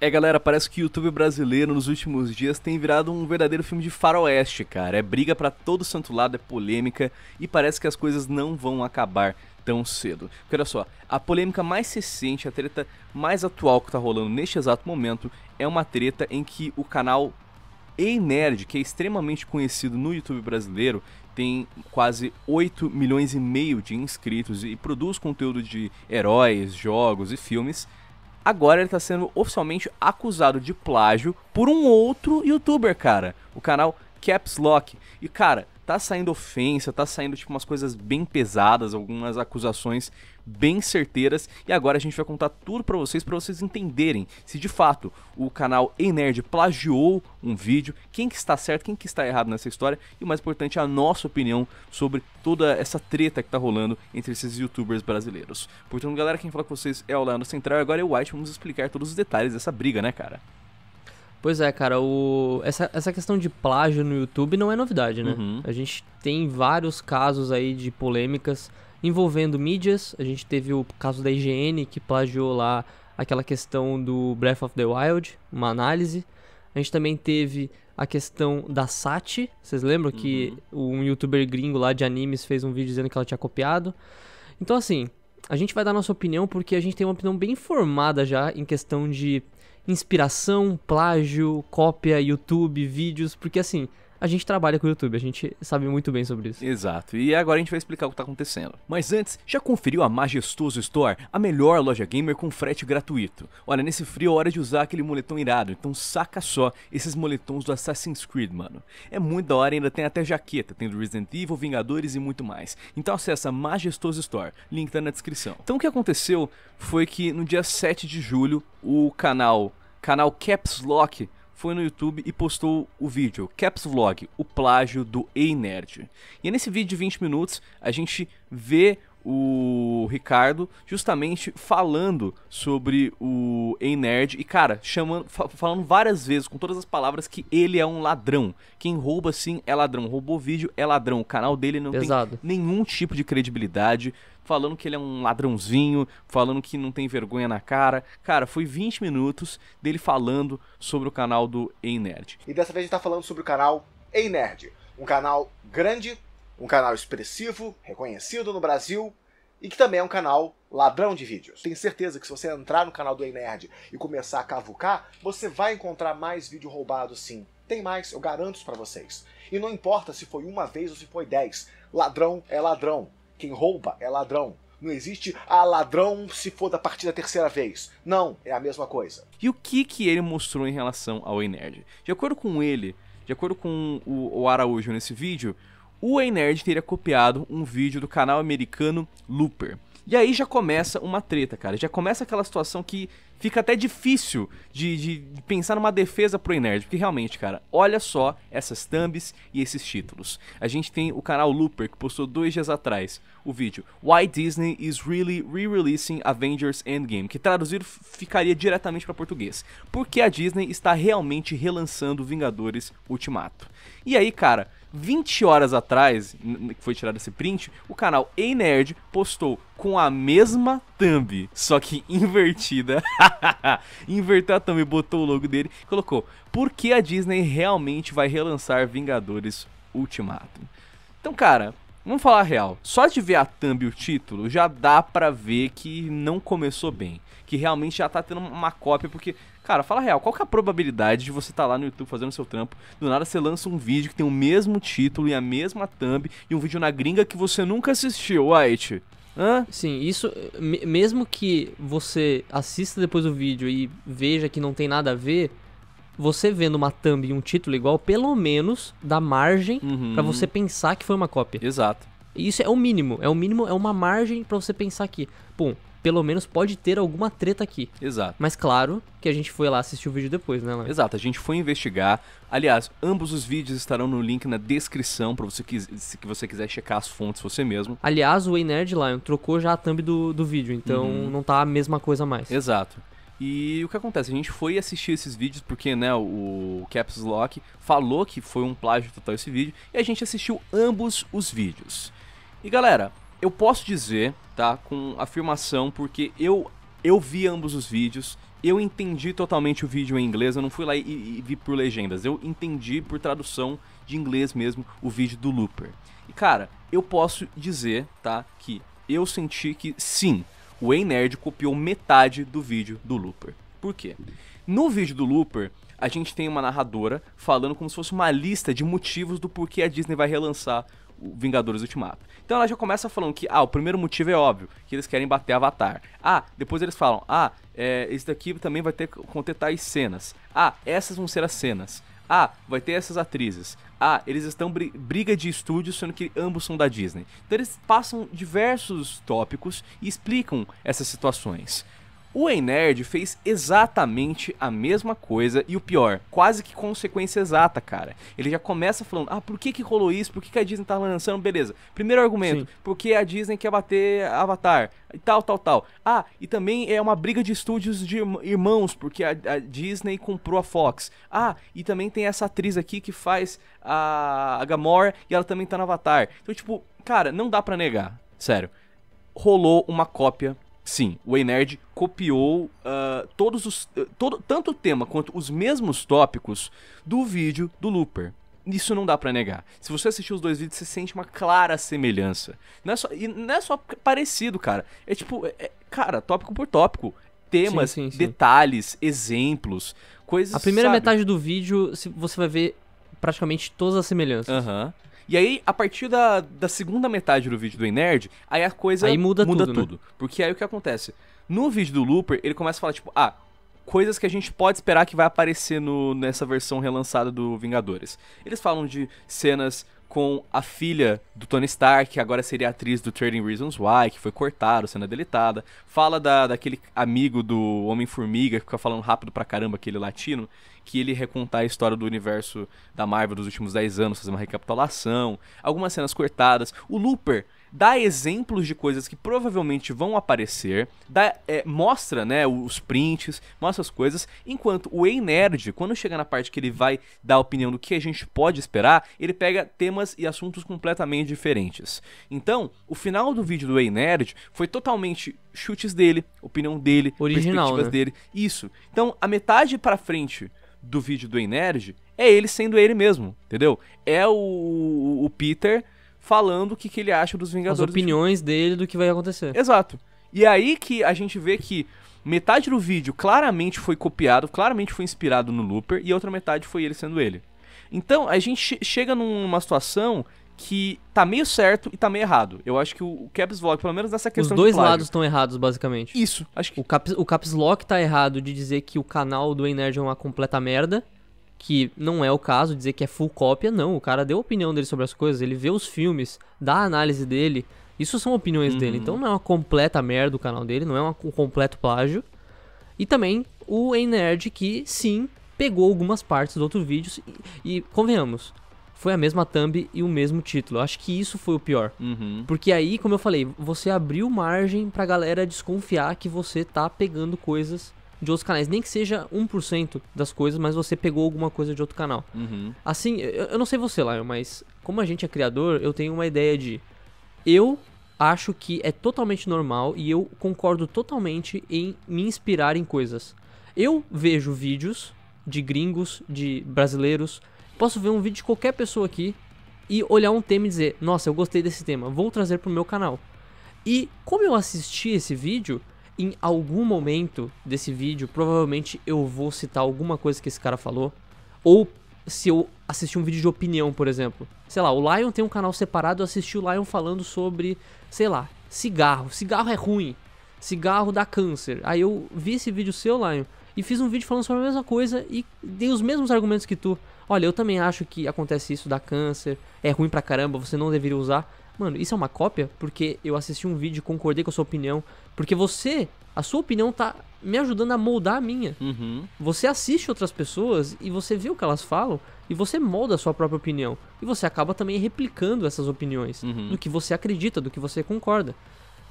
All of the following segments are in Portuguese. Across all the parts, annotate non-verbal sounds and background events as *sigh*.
É, galera, parece que o YouTube brasileiro nos últimos dias tem virado um verdadeiro filme de faroeste, cara. É briga para todo santo lado, é polêmica e parece que as coisas não vão acabar tão cedo. Porque olha só, a polêmica mais recente, a treta mais atual que tá rolando neste exato momento é uma treta em que o canal Ei Nerd, que é extremamente conhecido no YouTube brasileiro, tem quase 8 milhões e meio de inscritos e produz conteúdo de heróis, jogos e filmes agora ele está sendo oficialmente acusado de plágio por um outro youtuber, cara. O canal Caps Lock. E, cara, tá saindo ofensa, tá saindo, tipo, umas coisas bem pesadas, algumas acusações bem certeiras. E agora a gente vai contar tudo para vocês, para vocês entenderem se de fato o canal Enerd nerd plagiou um vídeo, quem que está certo, quem que está errado nessa história e o mais importante, a nossa opinião sobre toda essa treta que está rolando entre esses youtubers brasileiros. Portanto, galera, quem fala com vocês é o Leandro Central e agora é o White, vamos explicar todos os detalhes dessa briga, né, cara? Pois é, cara, o... essa, essa questão de plágio no YouTube não é novidade, né? Uhum. A gente tem vários casos aí de polêmicas envolvendo mídias. A gente teve o caso da IGN que plagiou lá aquela questão do Breath of the Wild, uma análise. A gente também teve a questão da Sati. Vocês lembram uhum. que um youtuber gringo lá de animes fez um vídeo dizendo que ela tinha copiado? Então, assim, a gente vai dar nossa opinião porque a gente tem uma opinião bem formada já em questão de inspiração, plágio, cópia, YouTube, vídeos, porque assim, a gente trabalha com o YouTube, a gente sabe muito bem sobre isso. Exato, e agora a gente vai explicar o que está acontecendo. Mas antes, já conferiu a Majestoso Store, a melhor loja gamer com frete gratuito? Olha, nesse frio é hora de usar aquele moletom irado, então saca só esses moletons do Assassin's Creed, mano. É muito da hora, ainda tem até jaqueta, tem do Resident Evil, Vingadores e muito mais. Então acessa Majestoso Store, link tá na descrição. Então o que aconteceu foi que no dia 7 de julho, o canal, canal Caps Lock, foi no YouTube e postou o vídeo Caps Vlog, o plágio do Ei Nerd. E é nesse vídeo de 20 minutos a gente vê o Ricardo justamente falando sobre o Ei Nerd e, cara, chamando, falando várias vezes, com todas as palavras, que ele é um ladrão. Quem rouba sim é ladrão. Roubou vídeo é ladrão. O canal dele não Pesado. tem nenhum tipo de credibilidade. Falando que ele é um ladrãozinho, falando que não tem vergonha na cara. Cara, foi 20 minutos dele falando sobre o canal do Ei Nerd. E dessa vez a gente tá falando sobre o canal Ei Nerd. Um canal grande, um canal expressivo, reconhecido no Brasil e que também é um canal ladrão de vídeos. Tenho certeza que se você entrar no canal do Ei Nerd e começar a cavucar, você vai encontrar mais vídeo roubado sim. Tem mais, eu garanto isso pra vocês. E não importa se foi uma vez ou se foi dez, ladrão é ladrão. Quem rouba é ladrão. Não existe a ah, ladrão se for da partida terceira vez. Não, é a mesma coisa. E o que que ele mostrou em relação ao Ei Nerd? De acordo com ele, de acordo com o Araújo nesse vídeo, o Nerd teria copiado um vídeo do canal americano Looper. E aí já começa uma treta, cara. Já começa aquela situação que fica até difícil de, de, de pensar numa defesa pro Nerd, porque realmente, cara, olha só essas thumbs e esses títulos. A gente tem o canal Looper, que postou dois dias atrás o vídeo Why Disney is Really Re-Releasing Avengers Endgame, que traduzido ficaria diretamente para português. Porque a Disney está realmente relançando Vingadores Ultimato. E aí, cara, 20 horas atrás, que foi tirado esse print, o canal Ei Nerd postou com a mesma thumb, só que *laughs* invertida. *laughs* Inverteu a thumb, botou o logo dele, colocou: "Por que a Disney realmente vai relançar Vingadores Ultimato?". Então, cara, Vamos falar real. Só de ver a thumb e o título, já dá para ver que não começou bem. Que realmente já tá tendo uma cópia, porque Cara, fala real, qual que é a probabilidade de você estar tá lá no YouTube fazendo seu trampo, do nada você lança um vídeo que tem o mesmo título e a mesma thumb e um vídeo na gringa que você nunca assistiu, White? Hã? Sim, isso mesmo que você assista depois do vídeo e veja que não tem nada a ver, você vendo uma thumb e um título igual, pelo menos dá margem uhum. para você pensar que foi uma cópia. Exato. Isso é o mínimo, é o mínimo, é uma margem para você pensar que, pum, pelo menos pode ter alguma treta aqui. Exato. Mas claro que a gente foi lá assistir o vídeo depois, né, Léo? Exato, a gente foi investigar. Aliás, ambos os vídeos estarão no link na descrição para você que, se que você quiser checar as fontes você mesmo. Aliás, o Nerd Lion trocou já a thumb do, do vídeo, então uhum. não tá a mesma coisa mais. Exato. E o que acontece? A gente foi assistir esses vídeos porque, né, o Caps Lock falou que foi um plágio total esse vídeo e a gente assistiu ambos os vídeos. E galera, eu posso dizer, tá, com afirmação, porque eu, eu vi ambos os vídeos, eu entendi totalmente o vídeo em inglês, eu não fui lá e, e, vi por legendas, eu entendi por tradução de inglês mesmo o vídeo do Looper. E cara, eu posso dizer, tá, que eu senti que sim, o Ei Nerd copiou metade do vídeo do Looper. Por quê? No vídeo do Looper, a gente tem uma narradora falando como se fosse uma lista de motivos do porquê a Disney vai relançar Vingadores Ultimato. Então ela já começa falando que, ah, o primeiro motivo é óbvio, que eles querem bater Avatar. Ah, depois eles falam, ah, é, esse daqui também vai ter conter tais cenas. Ah, essas vão ser as cenas. Ah, vai ter essas atrizes. Ah, eles estão br briga de estúdio, sendo que ambos são da Disney. Então eles passam diversos tópicos e explicam essas situações. O Nerd fez exatamente a mesma coisa e o pior, quase que consequência exata, cara. Ele já começa falando: ah, por que, que rolou isso? Por que, que a Disney tá lançando? Beleza. Primeiro argumento: Sim. porque a Disney quer bater Avatar e tal, tal, tal. Ah, e também é uma briga de estúdios de irmãos, porque a, a Disney comprou a Fox. Ah, e também tem essa atriz aqui que faz a, a Gamora e ela também tá no Avatar. Então, tipo, cara, não dá para negar, sério. Rolou uma cópia Sim, o Nerd copiou uh, todos os. Eh, todo, tanto o tema quanto os mesmos tópicos do vídeo do Looper. Isso não dá para negar. Se você assistir os dois vídeos, você sente uma clara semelhança. Não é só, e não é só parecido, cara. É tipo, é, é cara, tópico por tópico. Temas, sim, sim, sim. detalhes, exemplos, coisas. A primeira sabe? metade do vídeo você vai ver praticamente todas as semelhanças. Aham. Uhum. E aí, a partir da, da segunda metade do vídeo do Nerd, aí a coisa aí muda, muda tudo. Né? tudo. Né? Porque aí o que acontece? No vídeo do Looper, ele começa a falar, tipo, ah, coisas que a gente pode esperar que vai aparecer no, nessa versão relançada do Vingadores. Eles falam de cenas com a filha do Tony Stark, que agora seria atriz do Trading Reasons Why, que foi cortado, cena deletada. Fala da, daquele amigo do Homem-Formiga, que fica falando rápido pra caramba, aquele latino que ele recontar a história do universo da Marvel dos últimos 10 anos, fazer uma recapitulação, algumas cenas cortadas. O Looper dá exemplos de coisas que provavelmente vão aparecer, dá, é, mostra né, os prints, mostra as coisas, enquanto o Ei Nerd, quando chega na parte que ele vai dar a opinião do que a gente pode esperar, ele pega temas e assuntos completamente diferentes. Então, o final do vídeo do Ei Nerd foi totalmente chutes dele, opinião dele, Original, perspectivas né? dele, isso. Então, a metade para frente do vídeo do Energy é ele sendo ele mesmo, entendeu? É o, o Peter falando o que, que ele acha dos Vingadores. As opiniões dele do que vai acontecer. Exato. E aí que a gente vê que metade do vídeo claramente foi copiado, claramente foi inspirado no Looper, e outra metade foi ele sendo ele. Então a gente chega numa situação que tá meio certo e tá meio errado. Eu acho que o Caps Lock, pelo menos nessa questão Os dois lados estão errados, basicamente. Isso, acho que... O Caps, o Caps Lock tá errado de dizer que o canal do Nerd é uma completa merda, que não é o caso, dizer que é full cópia, não. O cara deu a opinião dele sobre as coisas, ele vê os filmes, dá a análise dele. Isso são opiniões uhum. dele, então não é uma completa merda o canal dele, não é um completo plágio. E também o Nerd que, sim, pegou algumas partes do outro vídeo e, e convenhamos, foi a mesma thumb e o mesmo título. acho que isso foi o pior. Uhum. Porque aí, como eu falei, você abriu margem pra galera desconfiar que você tá pegando coisas de outros canais. Nem que seja 1% das coisas, mas você pegou alguma coisa de outro canal. Uhum. Assim, eu, eu, não sei você, Lion, mas como a gente é criador, eu tenho uma ideia de. Eu acho que é totalmente normal e eu concordo totalmente em me inspirar em coisas. Eu vejo vídeos de gringos, de brasileiros, Posso ver um vídeo de qualquer pessoa aqui e olhar um tema e dizer: Nossa, eu gostei desse tema, vou trazer para o meu canal. E como eu assisti esse vídeo, em algum momento desse vídeo, provavelmente eu vou citar alguma coisa que esse cara falou. Ou se eu assistir um vídeo de opinião, por exemplo. Sei lá, o Lion tem um canal separado, eu assisti o Lion falando sobre, sei lá, cigarro. Cigarro é ruim. Cigarro dá câncer. Aí eu vi esse vídeo seu, Lion, e fiz um vídeo falando sobre a mesma coisa e dei os mesmos argumentos que tu. Olha, eu também acho que acontece isso, dá câncer, é ruim pra caramba, você não deveria usar. Mano, isso é uma cópia? Porque eu assisti um vídeo, e concordei com a sua opinião. Porque você, a sua opinião tá me ajudando a moldar a minha. Uhum. Você assiste outras pessoas e você vê o que elas falam e você molda a sua própria opinião. E você acaba também replicando essas opiniões uhum. do que você acredita, do que você concorda.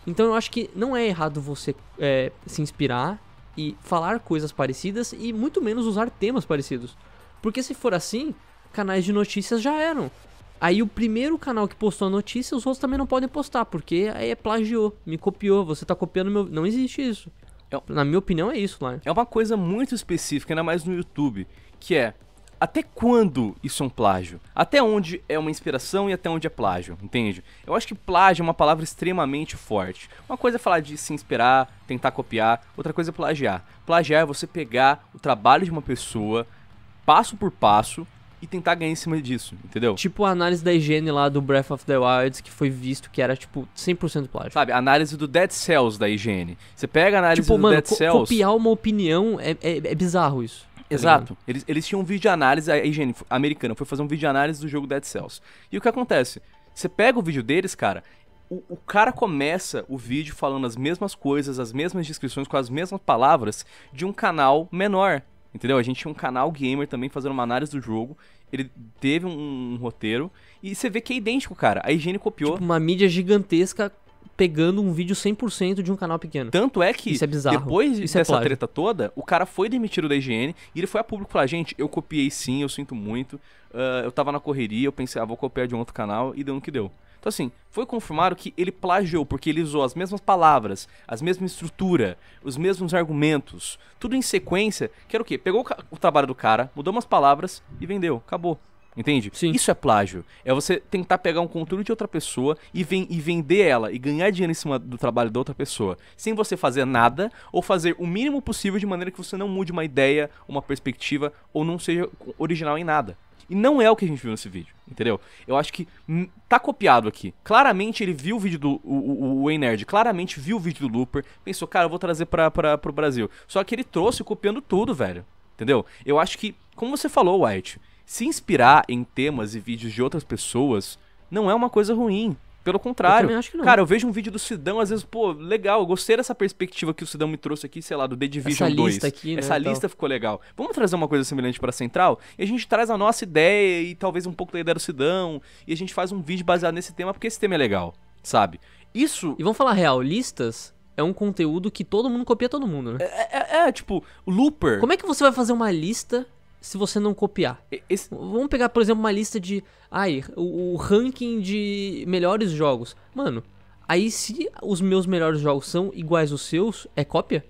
Então eu acho que não é errado você é, se inspirar e falar coisas parecidas e muito menos usar temas parecidos. Porque se for assim, canais de notícias já eram. Aí o primeiro canal que postou a notícia, os outros também não podem postar, porque aí é plagiou, me copiou, você tá copiando meu. Não existe isso. É, Na minha opinião, é isso, lá. É uma coisa muito específica, ainda mais no YouTube, que é até quando isso é um plágio? Até onde é uma inspiração e até onde é plágio, entende? Eu acho que plágio é uma palavra extremamente forte. Uma coisa é falar de se inspirar, tentar copiar, outra coisa é plagiar. Plagiar é você pegar o trabalho de uma pessoa, passo por passo e tentar ganhar em cima disso, entendeu? Tipo a análise da higiene lá do Breath of the Wild, que foi visto que era, tipo, 100% plágio. Sabe, análise do Dead Cells da higiene. Você pega a análise tipo, do mano, Dead co Cells... copiar uma opinião é, é, é bizarro isso. Tá Exato. Tá eles, eles tinham um vídeo de análise, a higiene americana foi fazer um vídeo de análise do jogo Dead Cells. E o que acontece? Você pega o vídeo deles, cara, o, o, cara começa o vídeo falando as mesmas coisas, as mesmas descrições, com as mesmas palavras de um canal menor. Entendeu? A gente tinha um canal gamer também fazendo uma análise do jogo. Ele teve um, um roteiro. E você vê que é idêntico, cara. A higiene copiou. Tipo, uma mídia gigantesca pegando um vídeo 100% de um canal pequeno. Tanto é que, é depois Isso é dessa é treta toda, o cara foi demitido da IGN e ele foi a público falar, gente, eu copiei sim, eu sinto muito, uh, eu tava na correria, eu pensei, ah, vou copiar de um outro canal, e deu no que deu. Então, assim, foi confirmado que ele plagiou, porque ele usou as mesmas palavras, as mesma estrutura, os mesmos argumentos, tudo em sequência, que era o quê? Pegou o trabalho do cara, mudou umas palavras e vendeu. Acabou. Entende? Sim. Isso é plágio. É você tentar pegar um conteúdo de outra pessoa e, ven e vender ela e ganhar dinheiro em cima do trabalho da outra pessoa, sem você fazer nada ou fazer o mínimo possível de maneira que você não mude uma ideia, uma perspectiva ou não seja original em nada. E não é o que a gente viu nesse vídeo, entendeu? Eu acho que tá copiado aqui. Claramente ele viu o vídeo do. O, o, o Nerd claramente viu o vídeo do Looper, pensou, cara, eu vou trazer pra, pra, pro Brasil. Só que ele trouxe copiando tudo, velho. Entendeu? Eu acho que, como você falou, White, se inspirar em temas e vídeos de outras pessoas não é uma coisa ruim. Pelo contrário. Eu acho que não. Cara, eu vejo um vídeo do Sidão, às vezes, pô, legal, eu gostei dessa perspectiva que o Sidão me trouxe aqui, sei lá, do The Division Essa 2. Lista aqui, né, Essa então. lista ficou legal. Vamos trazer uma coisa semelhante pra Central? E a gente traz a nossa ideia e talvez um pouco da ideia do Sidão. E a gente faz um vídeo baseado nesse tema, porque esse tema é legal, sabe? Isso. E vamos falar real, listas é um conteúdo que todo mundo copia todo mundo, né? É, é, é, tipo, Looper. Como é que você vai fazer uma lista se você não copiar. Esse... Vamos pegar, por exemplo, uma lista de. Ai, o, o, ranking de melhores jogos. Mano, aí se os meus melhores jogos são iguais aos seus, é cópia?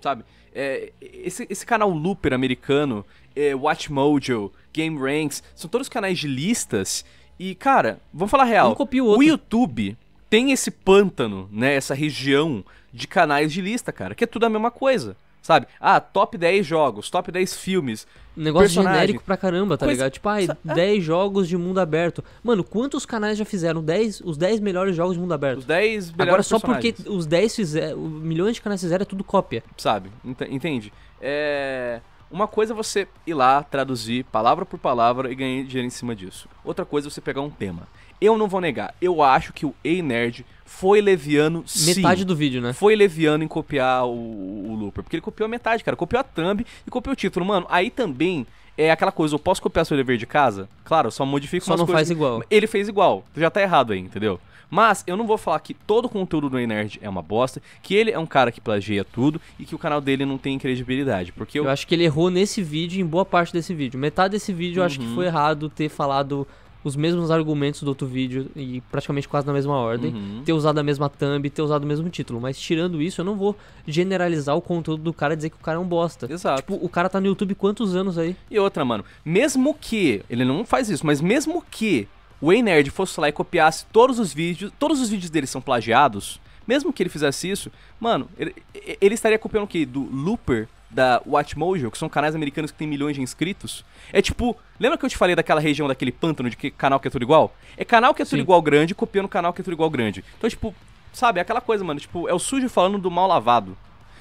Sabe? É, esse, esse canal Looper americano, é, Watchmojo, Game Ranks, são todos canais de listas. E, cara, vamos falar real. Um o, outro. o YouTube tem esse pântano, né? Essa região de canais de lista, cara, que é tudo a mesma coisa. Sabe? Ah, top 10 jogos, top 10 filmes. negócio personagem. genérico pra caramba, tá Coisa... ligado? Tipo, ai, ah, 10 é. jogos de mundo aberto. Mano, quantos canais já fizeram 10, os 10 melhores jogos de mundo aberto? Os 10 melhores Agora, só porque os 10 fizeram, milhões de canais fizeram, é tudo cópia. Sabe? Entende? É. Uma coisa é você ir lá, traduzir palavra por palavra e ganhar dinheiro em cima disso. Outra coisa é você pegar um tema eu não vou negar. Eu acho que o Ei Nerd foi leviano sim. Metade do vídeo, né? Foi leviano em copiar o, o Looper. Porque ele copiou a metade, cara. Copiou a thumb e copiou o título. Mano, aí também é aquela coisa, eu posso copiar seu dever de casa? Claro, só modifico Só não coisas. faz igual. Ele fez igual. Já tá errado aí, entendeu? Mas eu não vou falar que todo o conteúdo do Nerd é uma bosta, que ele é um cara que plagia tudo e que o canal dele não tem credibilidade. Porque eu, eu acho que ele errou nesse vídeo, em boa parte desse vídeo. Metade desse vídeo eu acho que uhum. foi errado ter falado os mesmos argumentos do outro vídeo e praticamente quase na mesma ordem, uhum. ter usado a mesma thumb, ter usado o mesmo título. Mas tirando isso, eu não vou generalizar o conteúdo do cara e dizer que o cara é um bosta. Exato. Tipo, o cara tá no YouTube quantos anos aí? E outra, mano, mesmo que, ele não faz isso, mas mesmo que o Ei Nerd fosse lá e copiasse todos os vídeos, todos os vídeos dele são plagiados, mesmo que ele fizesse isso, mano, ele, ele estaria copiando o quê? Do Looper da Watchmojo, que são canais americanos que tem milhões de inscritos, é tipo, lembra que eu te falei daquela região daquele pântano de que canal que é tudo igual? É canal que é tudo Sim. igual grande copiando canal que é tudo igual grande. Então, tipo, sabe, é aquela coisa, mano, tipo, é o sujo falando do mal lavado.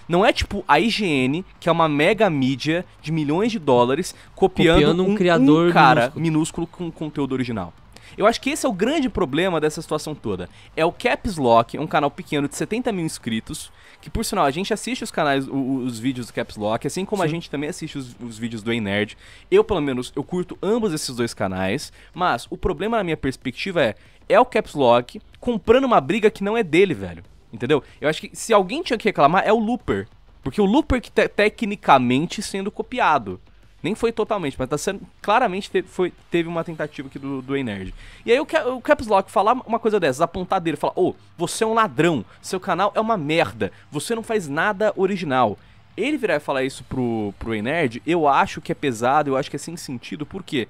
Não é tipo a IGN, que é uma mega mídia de milhões de dólares, copiando, copiando um, um, criador um cara minúsculo. minúsculo com conteúdo original. Eu acho que esse é o grande problema dessa situação toda. É o Caps Lock, é um canal pequeno de 70 mil inscritos, que por sinal a gente assiste os canais, os, os vídeos do Caps Lock, assim como Sim. a gente também assiste os, os vídeos do Ei Nerd. Eu, pelo menos, eu curto ambos esses dois canais, mas o problema na minha perspectiva é, é o Caps Lock comprando uma briga que não é dele, velho. Entendeu? Eu acho que se alguém tinha que reclamar é o Looper. Porque o Looper que tá te tecnicamente sendo copiado. Nem foi totalmente, mas tá sendo, claramente teve, foi, teve uma tentativa aqui do, do Nerd. E aí o, o Caps Lock falar uma coisa dessas, apontar dele, falar, ô, oh, você é um ladrão, seu canal é uma merda, você não faz nada original. Ele virar e falar isso pro, pro Nerd, eu acho que é pesado, eu acho que é sem sentido, porque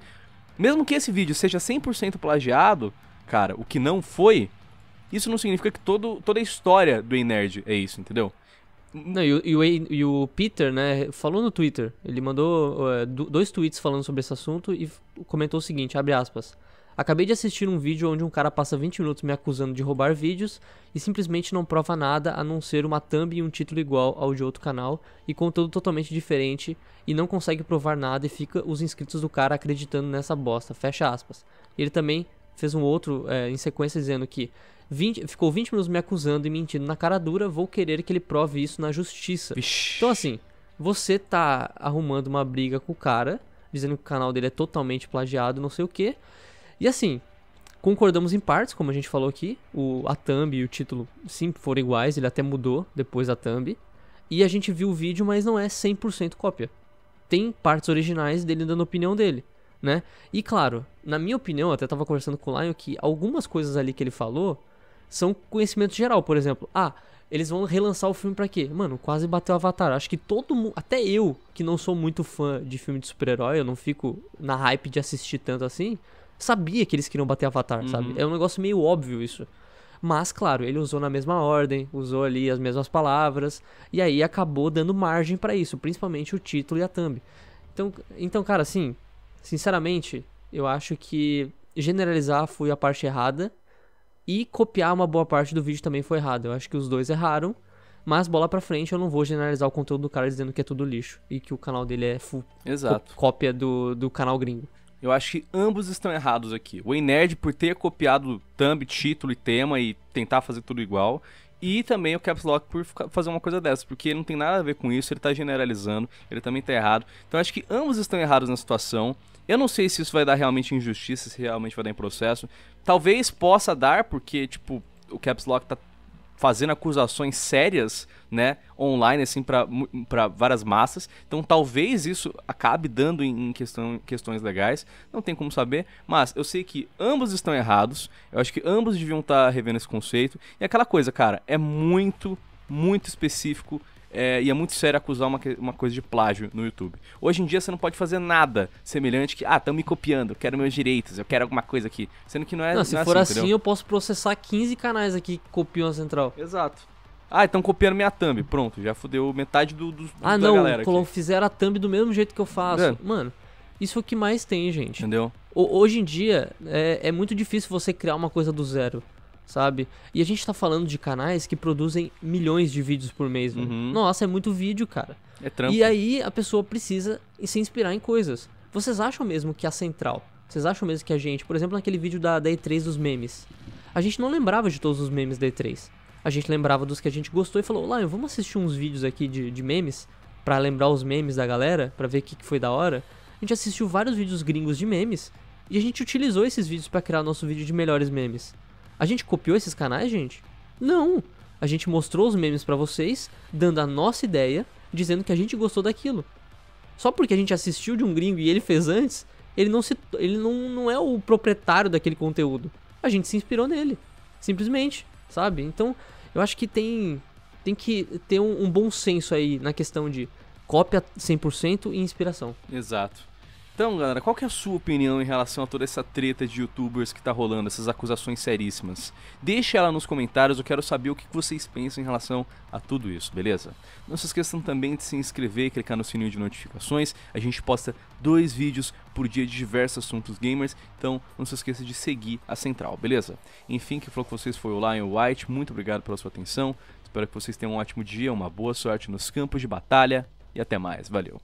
mesmo que esse vídeo seja 100% plagiado, cara, o que não foi, isso não significa que todo, toda a história do Nerd é isso, entendeu? Não, e, o, e, o, e, o, Peter, né, falou no Twitter. Ele mandou é, dois tweets falando sobre esse assunto e comentou o seguinte, abre aspas. Acabei de assistir um vídeo onde um cara passa 20 minutos me acusando de roubar vídeos e simplesmente não prova nada a não ser uma thumb e um título igual ao de outro canal e conteúdo totalmente diferente e não consegue provar nada e fica os inscritos do cara acreditando nessa bosta. Fecha aspas. Ele também fez um outro é, em sequência dizendo que 20, ficou 20 minutos me acusando e mentindo na cara dura, vou querer que ele prove isso na justiça. Vixe. Então, assim, você tá arrumando uma briga com o cara, dizendo que o canal dele é totalmente plagiado, não sei o quê. E assim, concordamos em partes, como a gente falou aqui. O, a thumb e o título sim foram iguais, ele até mudou depois da thumb. E a gente viu o vídeo, mas não é 100% cópia. Tem partes originais dele dando opinião dele né? E claro, na minha opinião, até tava conversando com o Lion que algumas coisas ali que ele falou são conhecimento geral, por exemplo, ah, eles vão relançar o filme para quê? Mano, quase bateu Avatar. Acho que todo mundo, até eu, que não sou muito fã de filme de super-herói, eu não fico na hype de assistir tanto assim, sabia que eles queriam bater Avatar, uhum. sabe? É um negócio meio óbvio isso. Mas, claro, ele usou na mesma ordem, usou ali as mesmas palavras, e aí acabou dando margem para isso, principalmente o título e a thumb. Então, então cara, assim, Sinceramente, eu acho que generalizar foi a parte errada e copiar uma boa parte do vídeo também foi errado. Eu acho que os dois erraram, mas bola pra frente, eu não vou generalizar o conteúdo do cara dizendo que é tudo lixo e que o canal dele é full Exato. cópia do, do canal gringo. Eu acho que ambos estão errados aqui. O Nerd por ter copiado thumb, título e tema e tentar fazer tudo igual. E também o Caps Lock por fazer uma coisa dessa, porque não tem nada a ver com isso, ele tá generalizando, ele também tá errado. Então acho que ambos estão errados na situação. Eu não sei se isso vai dar realmente injustiça, se realmente vai dar em processo. Talvez possa dar, porque, tipo, o Caps Lock tá fazendo acusações sérias, né, online, assim, para várias massas. Então, talvez isso acabe dando em questão, questões legais. Não tem como saber, mas eu sei que ambos estão errados. Eu acho que ambos deviam estar tá revendo esse conceito. E aquela coisa, cara, é muito, muito específico é, e é muito sério acusar uma, uma coisa de plágio no YouTube. Hoje em dia você não pode fazer nada semelhante que, ah, estão me copiando, eu quero meus direitos, eu quero alguma coisa aqui. Sendo que não é. Não, é se assim, for assim, assim eu posso processar 15 canais aqui que copiam a central. Exato. Ah, estão copiando minha thumb. Pronto, já fudeu metade do, do ah, da não, galera. Ah, não, fizeram a thumb do mesmo jeito que eu faço. É. Mano, isso é o que mais tem, gente. Entendeu? O, hoje em dia, é, é muito difícil você criar uma coisa do zero sabe? E a gente tá falando de canais que produzem milhões de vídeos por mês. Uhum. Nossa, é muito vídeo, cara. É trampo. E aí a pessoa precisa se inspirar em coisas. Vocês acham mesmo que a central? Vocês acham mesmo que a gente, por exemplo, naquele vídeo da, da E3 dos memes, a gente não lembrava de todos os memes da E3. A gente lembrava dos que a gente gostou e falou: lá, vamos assistir uns vídeos aqui de, de memes para lembrar os memes da galera, para ver o que, que foi da hora. A gente assistiu vários vídeos gringos de memes e a gente utilizou esses vídeos para criar nosso vídeo de melhores memes. A gente copiou esses canais, gente? Não. A gente mostrou os memes para vocês, dando a nossa ideia, dizendo que a gente gostou daquilo. Só porque a gente assistiu de um gringo e ele fez antes, ele não se ele não, não é o proprietário daquele conteúdo. A gente se inspirou nele, simplesmente, sabe? Então, eu acho que tem tem que ter um, um bom senso aí na questão de cópia 100% e inspiração. Exato. Então, galera, qual que é a sua opinião em relação a toda essa treta de youtubers que tá rolando, essas acusações seríssimas? Deixe ela nos comentários, eu quero saber o que vocês pensam em relação a tudo isso, beleza? Não se esqueçam também de se inscrever e clicar no sininho de notificações, a gente posta dois vídeos por dia de diversos assuntos gamers, então não se esqueça de seguir a Central, beleza? Enfim, que falou com vocês foi o Lion White, muito obrigado pela sua atenção, espero que vocês tenham um ótimo dia, uma boa sorte nos campos de batalha e até mais, valeu!